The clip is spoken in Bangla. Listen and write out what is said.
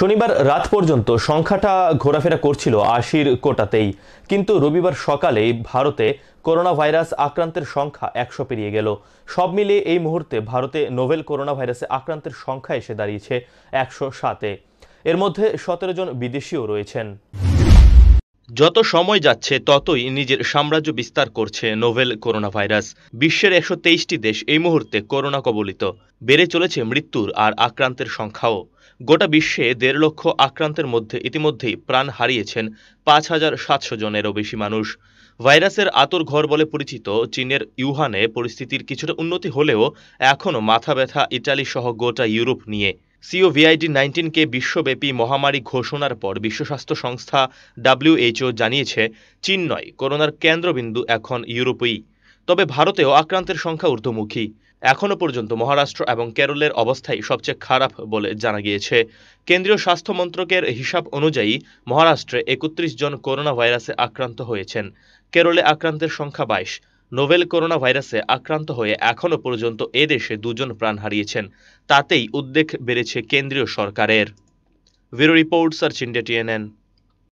শনিবার রাত পর্যন্ত সংখ্যাটা ঘোরাফেরা করছিল আশির কোটাতেই কিন্তু রবিবার সকালে ভারতে করোনা ভাইরাস আক্রান্তের সংখ্যা একশো পেরিয়ে গেল সব মিলিয়ে এই মুহূর্তে ভারতে নোভেল করোনা ভাইরাসে আক্রান্তের সংখ্যা এসে দাঁড়িয়েছে একশো সাতে এর মধ্যে সতেরো জন বিদেশিও রয়েছেন যত সময় যাচ্ছে ততই নিজের সাম্রাজ্য বিস্তার করছে নোভেল করোনা ভাইরাস বিশ্বের একশো তেইশটি দেশ এই মুহূর্তে করোনা কবলিত বেড়ে চলেছে মৃত্যুর আর আক্রান্তের সংখ্যাও গোটা বিশ্বে দেড় লক্ষ আক্রান্তের মধ্যে ইতিমধ্যেই প্রাণ হারিয়েছেন পাঁচ হাজার সাতশো জনেরও বেশি মানুষ ভাইরাসের আতর ঘর বলে পরিচিত চীনের ইউহানে পরিস্থিতির কিছুটা উন্নতি হলেও এখনও মাথা ব্যথা ইটালি সহ গোটা ইউরোপ নিয়ে সিওভিআইডি নাইন্টিনকে বিশ্বব্যাপী মহামারী ঘোষণার পর বিশ্ব স্বাস্থ্য সংস্থা ডাব্লিউএইচও জানিয়েছে চীন নয় করোনার কেন্দ্রবিন্দু এখন ইউরোপই তবে ভারতেও আক্রান্তের সংখ্যা ঊর্ধ্বমুখী এখনও পর্যন্ত মহারাষ্ট্র এবং কেরলের অবস্থাই সবচেয়ে খারাপ বলে জানা গিয়েছে কেন্দ্রীয় স্বাস্থ্য মন্ত্রকের হিসাব অনুযায়ী মহারাষ্ট্রে একত্রিশ জন করোনা ভাইরাসে আক্রান্ত হয়েছেন কেরলে আক্রান্তের সংখ্যা বাইশ নোভেল করোনা ভাইরাসে আক্রান্ত হয়ে এখনও পর্যন্ত এদেশে দুজন প্রাণ হারিয়েছেন তাতেই উদ্বেগ বেড়েছে কেন্দ্রীয় সরকারের bureau report search India TNN